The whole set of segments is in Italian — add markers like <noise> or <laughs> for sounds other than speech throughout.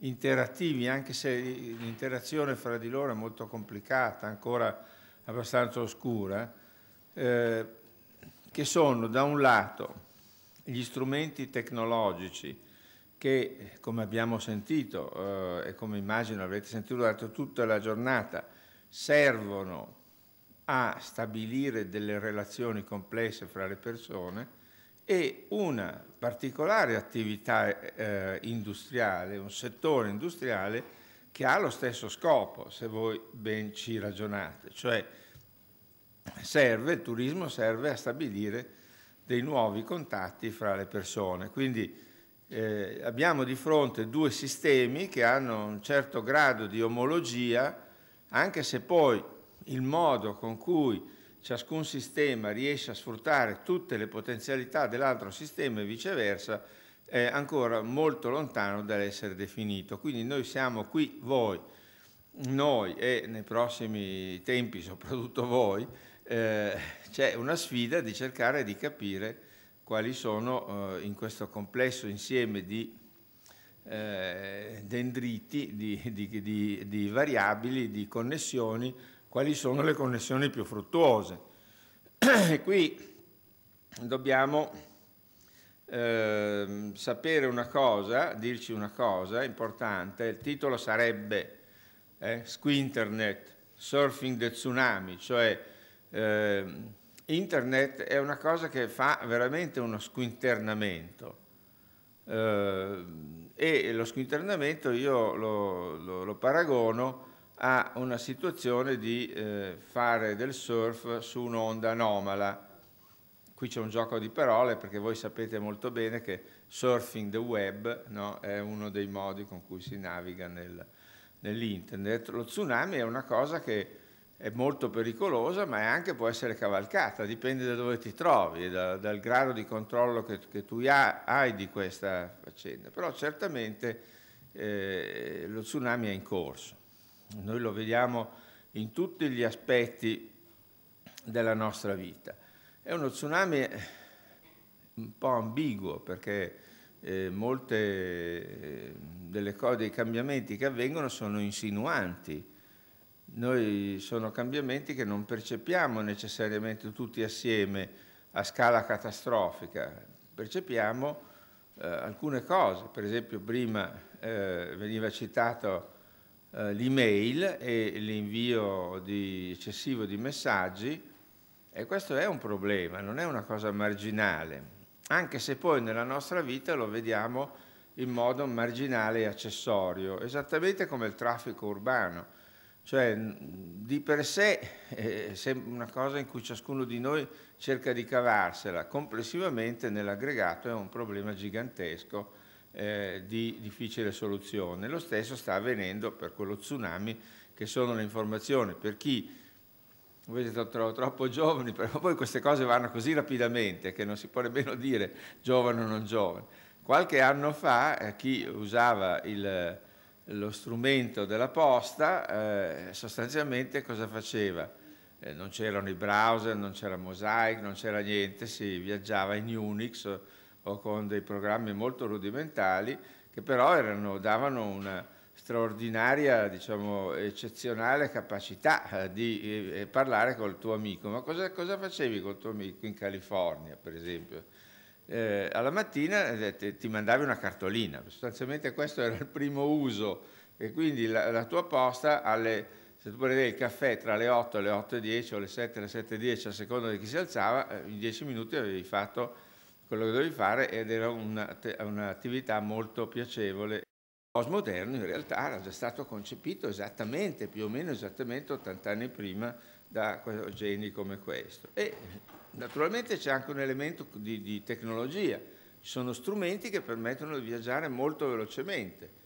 interattivi, anche se l'interazione fra di loro è molto complicata, ancora abbastanza oscura, eh, che sono da un lato gli strumenti tecnologici che, come abbiamo sentito eh, e come immagino avrete sentito durante tutta la giornata, servono a stabilire delle relazioni complesse fra le persone, e una particolare attività eh, industriale, un settore industriale che ha lo stesso scopo, se voi ben ci ragionate, cioè serve, il turismo serve a stabilire dei nuovi contatti fra le persone. Quindi eh, abbiamo di fronte due sistemi che hanno un certo grado di omologia, anche se poi il modo con cui ciascun sistema riesce a sfruttare tutte le potenzialità dell'altro sistema e viceversa, è ancora molto lontano dall'essere definito. Quindi noi siamo qui, voi, noi e nei prossimi tempi, soprattutto voi, eh, c'è una sfida di cercare di capire quali sono eh, in questo complesso insieme di eh, dendriti, di, di, di, di variabili, di connessioni, quali sono le connessioni più fruttuose. <clears throat> E qui dobbiamo eh, sapere una cosa, dirci una cosa importante, il titolo sarebbe eh, Squinternet, Surfing the Tsunami, cioè eh, internet è una cosa che fa veramente uno squinternamento. Eh, e lo squinternamento io lo, lo, lo paragono a una situazione di eh, fare del surf su un'onda anomala. Qui c'è un gioco di parole perché voi sapete molto bene che surfing the web no, è uno dei modi con cui si naviga nel, nell'internet. Lo tsunami è una cosa che è molto pericolosa ma anche può essere cavalcata, dipende da dove ti trovi, da, dal grado di controllo che, che tu ha, hai di questa faccenda. Però certamente eh, lo tsunami è in corso. Noi lo vediamo in tutti gli aspetti della nostra vita. È uno tsunami eh, un po' ambiguo perché eh, molte eh, delle cose, dei cambiamenti che avvengono sono insinuanti. Noi sono cambiamenti che non percepiamo necessariamente tutti assieme a scala catastrofica, percepiamo eh, alcune cose, per esempio prima eh, veniva citato eh, l'email e l'invio eccessivo di messaggi e questo è un problema, non è una cosa marginale, anche se poi nella nostra vita lo vediamo in modo marginale e accessorio, esattamente come il traffico urbano. Cioè, di per sé è eh, una cosa in cui ciascuno di noi cerca di cavarsela, complessivamente nell'aggregato è un problema gigantesco eh, di difficile soluzione. Lo stesso sta avvenendo per quello tsunami che sono le informazioni. Per chi, voi siete tro troppo giovani, però poi queste cose vanno così rapidamente che non si può nemmeno dire giovane o non giovane. Qualche anno fa eh, chi usava il, lo strumento della posta eh, sostanzialmente cosa faceva? Eh, non c'erano i browser, non c'era Mosaic, non c'era niente, si viaggiava in Unix o con dei programmi molto rudimentali che però erano, davano una straordinaria, diciamo, eccezionale capacità eh, di eh, eh, parlare col tuo amico. Ma cosa, cosa facevi col tuo amico in California, per esempio? Eh, alla mattina eh, ti mandavi una cartolina, sostanzialmente questo era il primo uso e quindi la, la tua posta alle, se tu prendevi il caffè tra le 8 e le 8 e 10 o le 7 e le 7 e 10 a seconda di chi si alzava, eh, in 10 minuti avevi fatto quello che dovevi fare ed era un'attività molto piacevole. Il postmoderno in realtà era già stato concepito esattamente, più o meno esattamente 80 anni prima da geni come questo. E naturalmente c'è anche un elemento di, di tecnologia, ci sono strumenti che permettono di viaggiare molto velocemente.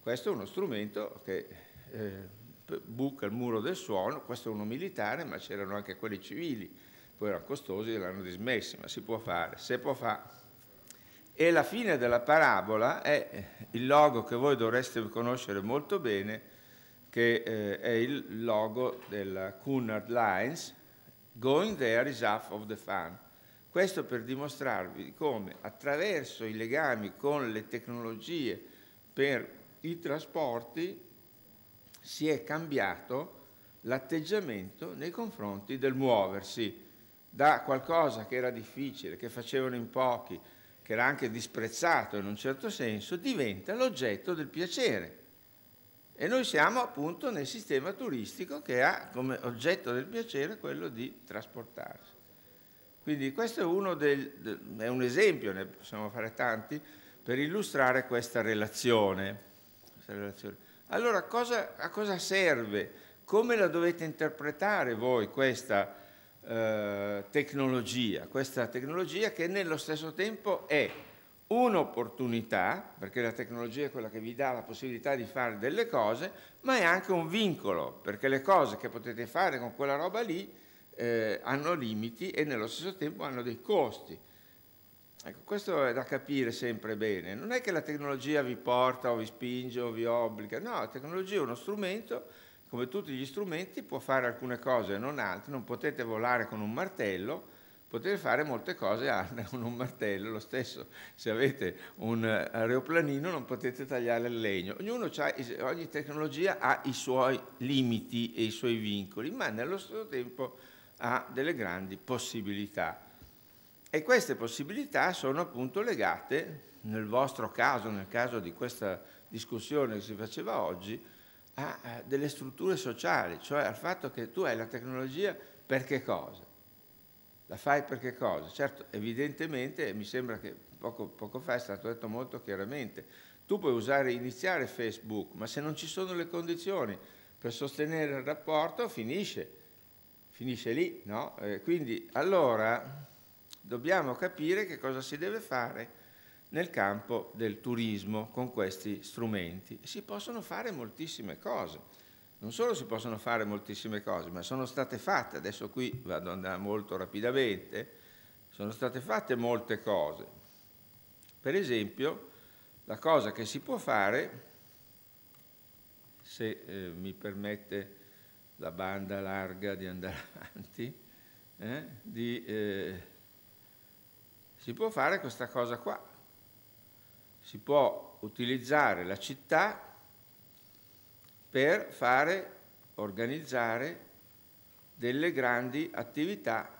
Questo è uno strumento che eh, buca il muro del suono, questo è uno militare, ma c'erano anche quelli civili poi erano costosi e l'hanno dismessi, ma si può fare, se può fare. E la fine della parabola è il logo che voi dovreste conoscere molto bene, che eh, è il logo della Cunard Lines, Going There is Half of the Fun. Questo per dimostrarvi come attraverso i legami con le tecnologie per i trasporti si è cambiato l'atteggiamento nei confronti del muoversi da qualcosa che era difficile, che facevano in pochi, che era anche disprezzato in un certo senso, diventa l'oggetto del piacere. E noi siamo appunto nel sistema turistico che ha come oggetto del piacere quello di trasportarsi. Quindi questo è, del, è un esempio, ne possiamo fare tanti, per illustrare questa relazione. Questa relazione. Allora cosa, a cosa serve? Come la dovete interpretare voi questa relazione? Eh, tecnologia, questa tecnologia che nello stesso tempo è un'opportunità, perché la tecnologia è quella che vi dà la possibilità di fare delle cose, ma è anche un vincolo, perché le cose che potete fare con quella roba lì eh, hanno limiti e nello stesso tempo hanno dei costi. Ecco, questo è da capire sempre bene. Non è che la tecnologia vi porta o vi spinge o vi obbliga, no, la tecnologia è uno strumento come tutti gli strumenti, può fare alcune cose e non altre, non potete volare con un martello, potete fare molte cose <laughs> con un martello, lo stesso se avete un eh, aeroplanino non potete tagliare il legno, ogni tecnologia ha i suoi limiti e i suoi vincoli, ma nello stesso tempo ha delle grandi possibilità. E queste possibilità sono appunto legate, nel vostro caso, nel caso di questa discussione che si faceva oggi, a delle strutture sociali, cioè al fatto che tu hai la tecnologia per che cosa? La fai per che cosa? Certo, evidentemente, mi sembra che poco, poco fa è stato detto molto chiaramente, tu puoi usare, iniziare Facebook, ma se non ci sono le condizioni per sostenere il rapporto, finisce, finisce lì, no? eh, quindi allora dobbiamo capire che cosa si deve fare nel campo del turismo con questi strumenti. Si possono fare moltissime cose. Non solo si possono fare moltissime cose, ma sono state fatte, adesso qui vado andare molto rapidamente, sono state fatte molte cose. Per esempio, la cosa che si può fare, se eh, mi permette la banda larga di andare <laughs> avanti, eh, di, eh, si può fare questa cosa qua, si può utilizzare la città per fare, organizzare delle grandi attività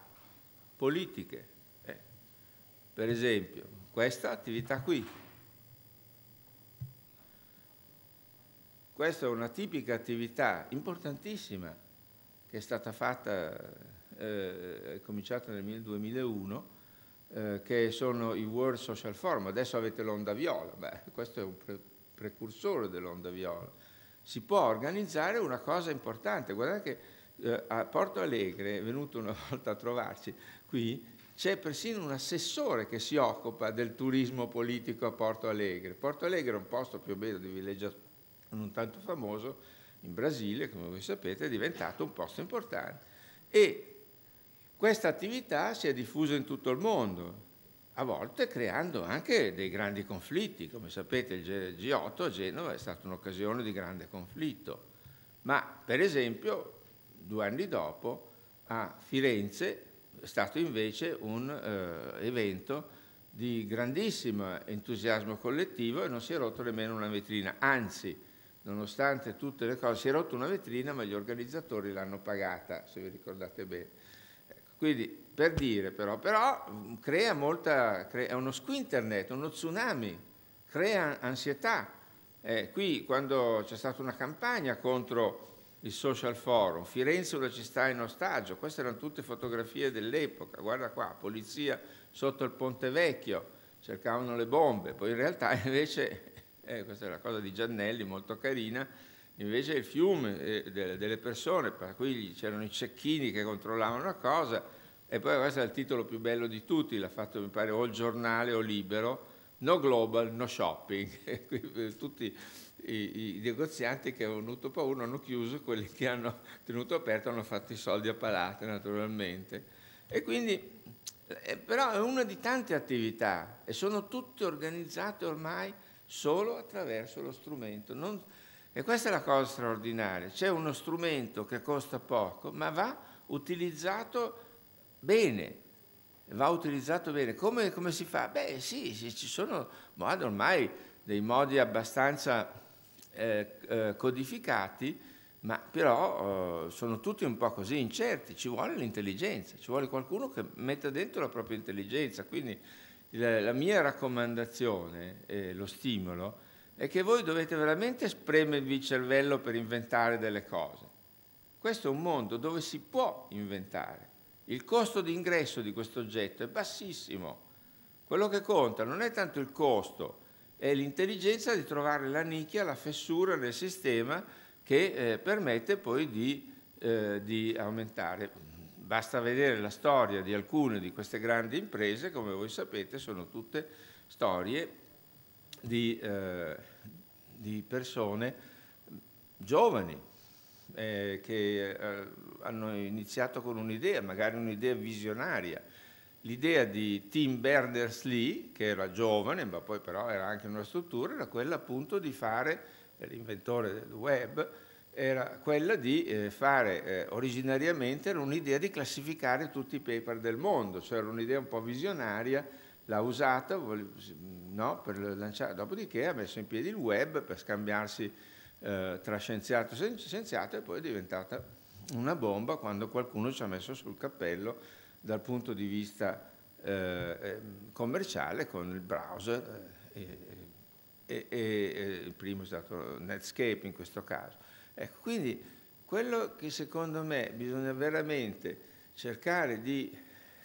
politiche. Eh, per esempio, questa attività qui. Questa è una tipica attività importantissima che è stata fatta, eh, è cominciata nel 2001 eh, che sono i World Social Forum. Adesso avete l'onda viola, Beh, questo è un pre precursore dell'onda viola. Si può organizzare una cosa importante. Guardate che eh, a Porto Alegre è venuto una <laughs> volta a trovarci qui c'è persino un assessore che si occupa del turismo politico a Porto Alegre. Porto Alegre è un posto più o meno di villeggia non tanto famoso in Brasile, come voi sapete, è diventato un posto importante. E questa attività si è diffusa in tutto il mondo, a volte creando anche dei grandi conflitti. Come sapete il G8 a Genova è stata un'occasione di grande conflitto, ma per esempio due anni dopo a Firenze è stato invece un eh, evento di grandissimo entusiasmo collettivo e non si è rotto nemmeno una vetrina, anzi nonostante tutte le cose si è rotta una vetrina ma gli organizzatori l'hanno pagata, se vi ricordate bene. Quindi per dire però, però mm, crea molta, è uno squinternet, uno tsunami, crea ansietà. Eh, qui quando c'è stata una campagna contro il social forum, Firenze una città in ostaggio, queste erano tutte fotografie dell'epoca, guarda qua, polizia sotto il ponte vecchio, cercavano le bombe, poi in realtà <laughs> invece, eh, questa è una cosa di Giannelli molto carina, invece il fiume eh, delle persone, per cui c'erano i cecchini che controllavano la cosa, e poi questo è il titolo più bello di tutti, l'ha fatto mi pare o il giornale o libero, no global, no shopping, <laughs> eh, tutti i, i, negozianti che avevano avuto paura hanno chiuso, quelli che hanno tenuto aperto hanno fatto i soldi a palate naturalmente. E quindi, eh, però è una di tante attività e sono tutte organizzate ormai solo attraverso lo strumento. Non, e questa è la cosa straordinaria. C'è uno strumento che costa poco, ma va utilizzato bene. Va utilizzato bene. Come, come si fa? Beh, sì, sì ci sono mod, ormai dei modi abbastanza eh, eh, codificati, ma però eh, sono tutti un po' così incerti. Ci vuole l'intelligenza, ci vuole qualcuno che metta dentro la propria intelligenza. Quindi la, la mia raccomandazione, lo stimolo, è che voi dovete veramente spremervi il cervello per inventare delle cose. Questo è un mondo dove si può inventare. Il costo di ingresso di questo oggetto è bassissimo. Quello che conta non è tanto il costo, è l'intelligenza di trovare la nicchia, la fessura nel sistema che eh, permette poi di, eh, di aumentare. Basta vedere la storia di alcune di queste grandi imprese, come voi sapete sono tutte storie di, eh, di persone giovani eh, che eh, hanno iniziato con un'idea, magari un'idea visionaria. L'idea di Tim Berners-Lee, che era giovane, ma poi però era anche una struttura, era quella appunto di fare, l'inventore del web, era quella di eh, fare eh, originariamente era un'idea di classificare tutti i paper del mondo, cioè era un'idea un po' visionaria l'ha usata no, per lanciare, dopodiché ha messo in piedi il web per scambiarsi eh, tra scienziato e scienziato e poi è diventata una bomba quando qualcuno ci ha messo sul cappello dal punto di vista eh, eh commerciale con il browser eh, e, e, e, il primo è stato Netscape in questo caso. Ecco, quindi quello che secondo me bisogna veramente cercare di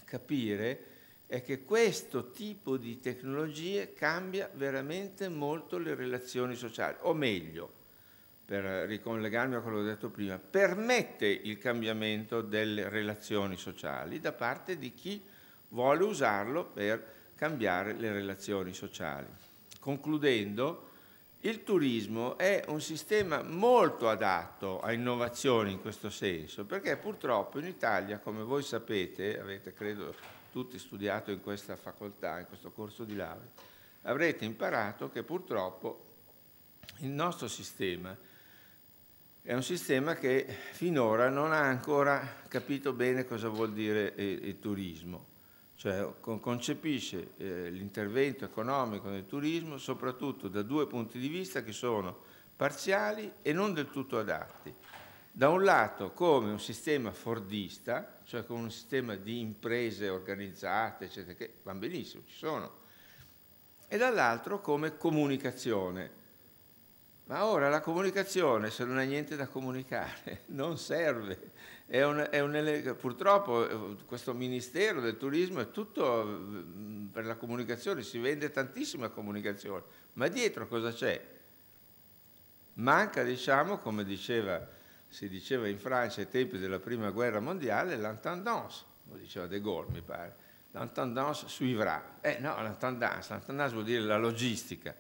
capire è è che questo tipo di tecnologie cambia veramente molto le relazioni sociali, o meglio, per ricollegarmi a quello che ho detto prima, permette il cambiamento delle relazioni sociali da parte di chi vuole usarlo per cambiare le relazioni sociali. Concludendo, il turismo è un sistema molto adatto a innovazioni in questo senso, perché purtroppo in Italia, come voi sapete, avete credo tutti studiato in questa facoltà, in questo corso di laurea, avrete imparato che purtroppo il nostro sistema è un sistema che finora non ha ancora capito bene cosa vuol dire il, eh, il turismo, cioè concepisce eh, l'intervento economico nel turismo soprattutto da due punti di vista che sono parziali e non del tutto adatti. Da un lato come un sistema fordista, cioè con un sistema di imprese organizzate, eccetera, che van benissimo, ci sono, e dall'altro come comunicazione. Ma ora la comunicazione, se non hai niente da comunicare, <laughs> non serve. È un, è un, purtroppo eh, questo Ministero del Turismo è tutto mm, per la comunicazione, si vende tantissima comunicazione, ma dietro cosa c'è? Manca, diciamo, come diceva si diceva in Francia ai tempi della Prima Guerra Mondiale, l'intendance, lo diceva De Gaulle mi pare, l'intendance suivrà. Eh no, l'intendance, l'intendance vuol dire la logistica,